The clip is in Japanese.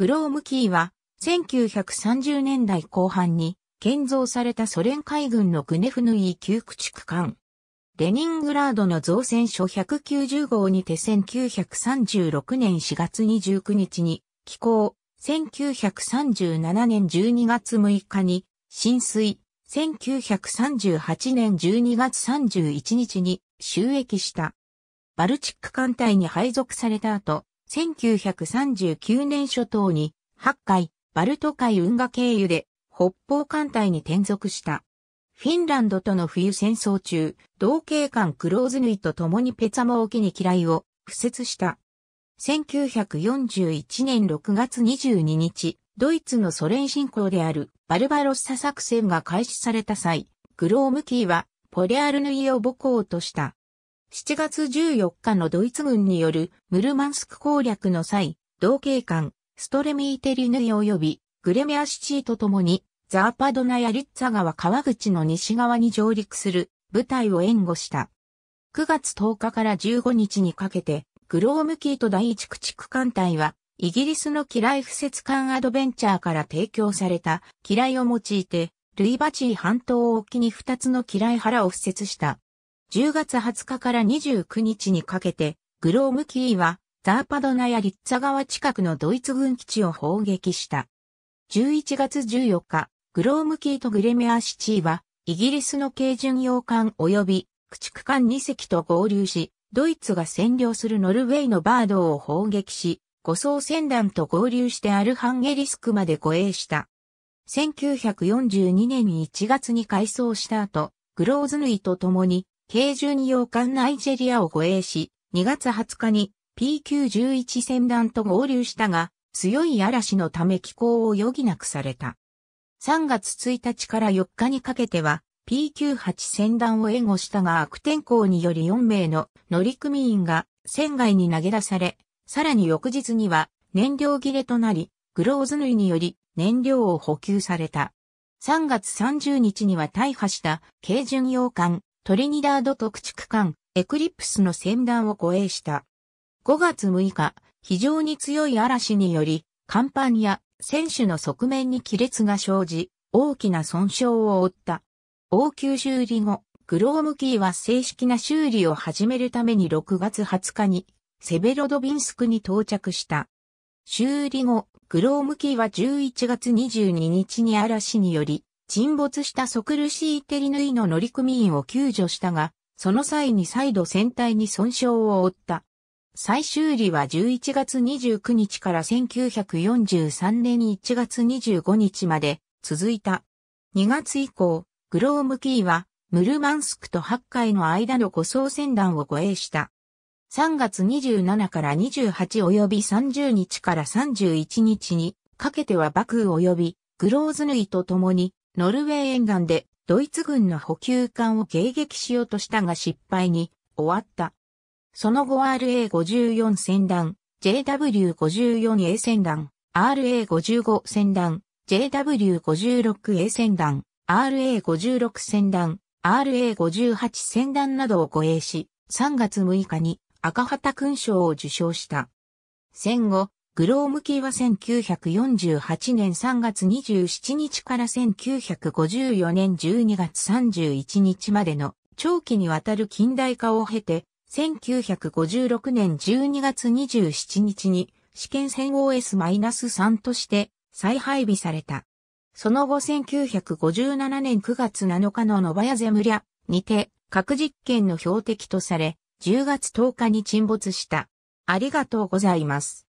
グロームキーは、1930年代後半に建造されたソ連海軍のグネフヌイ旧駆逐艦。レニングラードの造船所190号にて1936年4月29日に寄港、1937年12月6日に浸水、1938年12月31日に収益した。バルチック艦隊に配属された後、1939年初頭に、八回、バルト海運河経由で、北方艦隊に転属した。フィンランドとの冬戦争中、同系艦クローズヌイと共にペツァモ沖に嫌いを敷設した。1941年6月22日、ドイツのソ連侵攻であるバルバロッサ作戦が開始された際、グロームキーはポリアルヌイを母校とした。7月14日のドイツ軍によるムルマンスク攻略の際、同警官、ストレミーテリヌイ及びグレメアシチーと共に、ザーパドナやリッツァ川川口の西側に上陸する部隊を援護した。9月10日から15日にかけて、グロームキーと第一駆逐艦隊は、イギリスの機雷不設艦アドベンチャーから提供された機雷を用いて、ルイバチー半島沖に2つの機雷原を敷設した。10月20日から29日にかけて、グロームキーは、ザーパドナやリッツァ川近くのドイツ軍基地を砲撃した。11月14日、グロームキーとグレメアシチーは、イギリスの軽巡洋艦及び駆逐艦2隻と合流し、ドイツが占領するノルウェーのバードを砲撃し、護送船団と合流してアルハンゲリスクまで護衛した。1942年1月に改装した後、グローズヌイと共に軽巡洋艦ナイジェリアを護衛し、2月20日に PQ11 船団と合流したが、強い嵐のため寄港を余儀なくされた。3月1日から4日にかけては、PQ8 船団を援護したが悪天候により4名の乗組員が船外に投げ出され、さらに翌日には燃料切れとなり、グローズ縫いにより燃料を補給された。3月30日には大破した軽巡洋艦トリニダード特地区間、エクリプスの先端を護衛した。5月6日、非常に強い嵐により、甲板や選手の側面に亀裂が生じ、大きな損傷を負った。応急修理後、グロームキーは正式な修理を始めるために6月20日に、セベロドビンスクに到着した。修理後、グロームキーは11月22日に嵐により、沈没したソクルシーテリヌイの乗組員を救助したが、その際に再度船体に損傷を負った。最終日は11月29日から1943年1月25日まで続いた。2月以降、グロームキーはムルマンスクと八海の間の護送船団を護衛した。3月27から28及び30日から31日にかけてはクー及びグローズヌイと共にノルウェー沿岸でドイツ軍の補給艦を迎撃しようとしたが失敗に終わった。その後 RA54 戦団、JW54A 戦団、RA55 戦団、JW56A 戦団、RA56 戦団、RA58 戦団などを護衛し、3月6日に赤旗勲章を受章した。戦後、グロームキーは1948年3月27日から1954年12月31日までの長期にわたる近代化を経て、1956年12月27日に試験戦 OS-3 として再配備された。その後1957年9月7日のノバヤゼムリャにて核実験の標的とされ、10月10日に沈没した。ありがとうございます。